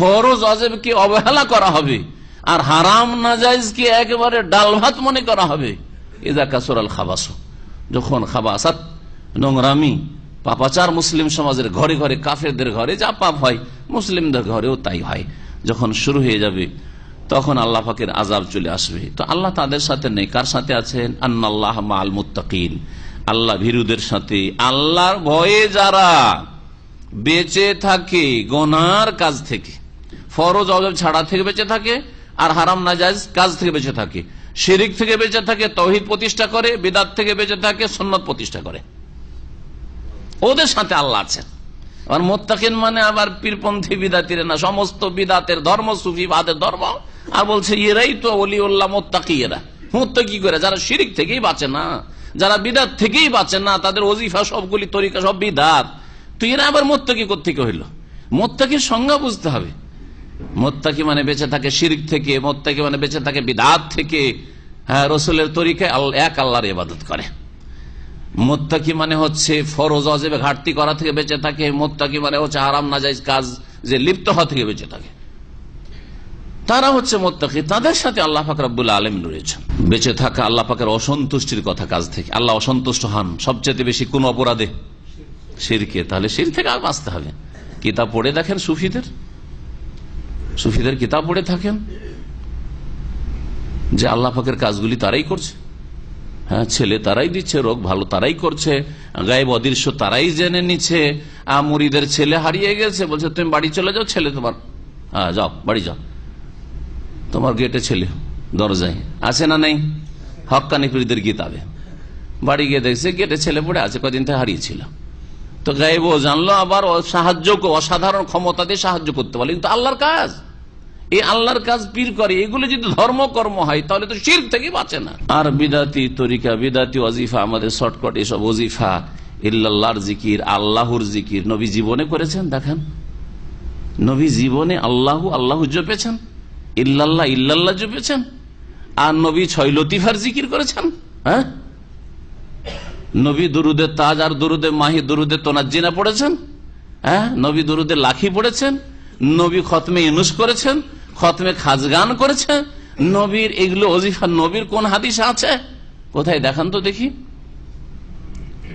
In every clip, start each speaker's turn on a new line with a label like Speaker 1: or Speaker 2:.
Speaker 1: ফরজ কে অবহেলা করা হবে আর হারাম কে একেবারে ডাল ভাত মনে করা হবে এদা কাসর খাবাস যখন খাবাসাত নোংরামি পাপাচার মুসলিম সমাজের ঘরে ঘরে কাফেরদের ঘরে যা পাপ হয় মুসলিমদের ঘরেও তাই হয় যখন শুরু হয়ে যাবে তখন আল্লাহ ফাকের আজাব চলে আসবে তো আল্লাহ তাদের সাথে নেই কার সাথে আছেন আন্নাল্লাহ মাল মুতাকিন আল্লাহ ভিরুদের সাথে আল্লাহর ভয়ে যারা বেঁচে থাকে গনার কাজ থেকে ফরজ অজব ছাড়া থেকে বেঁচে থাকে আর হারাম নাজাজ কাজ থেকে বেঁচে থাকে শিরিক থেকে বেঁচে থাকে তহিদ প্রতিষ্ঠা করে বেদাত থেকে বেঁচে থাকে সন্ন্যত প্রতিষ্ঠা করে ওদের সাথে আল্লাহ আছেন আর মোত্তাকিন মানে আবার পীরপন্থী বিদাতির না সমস্ত বিদাতের ধর্ম সুফি বাদের ধর্ম আর বলছে এরাই তো উল্লাহ মোত্তাকি এরা মোত্তাকি করে যারা শিরিক থেকেই বাঁচে না যারা বিদাত থেকেই বাঁচে না তাদের অজিফা সবগুলি তরিকা সব বিদাত তুই এরা আবার মোত্তাকি কোথেকে হইল মোত্তাকির সংজ্ঞা বুঝতে হবে মোত্তাকি মানে বেঁচে থাকে শিরিক থেকে মোত্তাকি মানে বেঁচে থাকে বিদাত থেকে হ্যাঁ রসুলের তরিকায় এক আল্লাহর ইবাদত করে মোত্তাকি মানে হচ্ছে ফরজ অজেবে ঘাটতি করা থেকে বেঁচে থাকে মোত্তাকি মানে হচ্ছে আরাম নাজাইজ কাজ যে লিপ্ত হওয়া থেকে বেঁচে থাকে তারা হচ্ছে মোত্তাকি তাদের সাথে আল্লাহ পাক রব্বুল আলম রয়েছেন বেঁচে থাকা আল্লাহ পাকের অসন্তুষ্টির কথা কাজ থেকে আল্লাহ অসন্তুষ্ট হন সবচেয়ে বেশি কোন অপরাধে সিরকে তাহলে সির থেকে আর বাঁচতে হবে কিতাব পড়ে দেখেন সুফিদের সুফিদের কিতাব পড়ে থাকেন যে আল্লাহ পাকের কাজগুলি তারাই করছে হ্যাঁ ছেলে তারাই দিচ্ছে রোগ ভালো তারাই করছে গায়েব অদৃশ্য তারাই জেনে নিচ্ছে মুড়িদের ছেলে হারিয়ে গেছে বলছে তুমি বাড়ি চলে যাও ছেলে তোমার হ্যাঁ যাও বাড়ি যাও তোমার গেটে ছেলে দরজায় আছে না নেই হকানি পীরদের কিতাবে বাড়ি গিয়ে দেখছে গেটে ছেলে পড়ে আছে কদিন থেকে হারিয়েছিল তো গায়েব জানলো আবার সাহায্য অসাধারণ ক্ষমতা দিয়ে সাহায্য করতে পারলো কিন্তু আল্লাহর কাজ এই আল্লাহর কাজ পীর করে এগুলো যদি ধর্ম কর্ম হয় তাহলে তো শির থেকে বাঁচে না আর বিদাতি তরিকা বিদাতি অজিফা আমাদের শর্টকট এসব অজিফা ইল্লাহর জিকির আল্লাহর জিকির নবী জীবনে করেছেন দেখেন নবী জীবনে আল্লাহ আল্লাহ জপেছেন ইল্লাল্লাহ ইল্লাল্লাহ জপেছেন আর নবী ছয় লতিফার জিকির করেছেন হ্যাঁ নবী দুরুদে তাজ আর দুরুদে মাহি দুরুদে তোনাজিনা পড়েছেন হ্যাঁ নবী দুরুদে লাখি পড়েছেন নবী খতমে ইনুস করেছেন খতমে খাজগান করেছে নবীর এগুলো অজিফা নবীর কোন হাদিস আছে কোথায় দেখান তো দেখি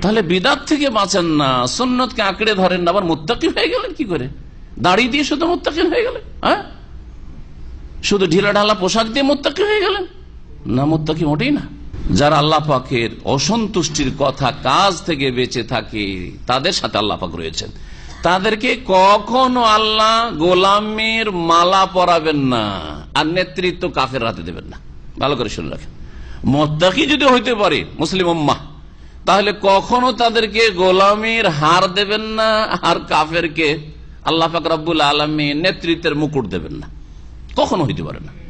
Speaker 1: তাহলে বিদাত থেকে বাঁচেন না সন্ন্যতকে আঁকড়ে ধরেন না আবার মোত্তাকি হয়ে গেলেন কি করে দাড়ি দিয়ে শুধু মোত্তাকিন হয়ে গেলেন হ্যাঁ শুধু ঢিলা ঢালা পোশাক দিয়ে মোত্তাকি হয়ে গেলেন না মোত্তাকি ওটাই না যারা আল্লাহ পাকের অসন্তুষ্টির কথা কাজ থেকে বেঁচে থাকে তাদের সাথে আল্লাহ পাক রয়েছেন তাদেরকে কখনো আল্লাহ গোলামের মালা পরাবেন না আর নেতৃত্ব কাফের হাতে দেবেন না ভালো করে শুনে রাখেন মোত্তাকি যদি হইতে পারে মুসলিম উম্মা তাহলে কখনো তাদেরকে গোলামের হার দেবেন না আর কাফেরকে আল্লাহ ফাকরাবুল আলমী নেতৃত্বের মুকুট দেবেন না কখনো হইতে পারে না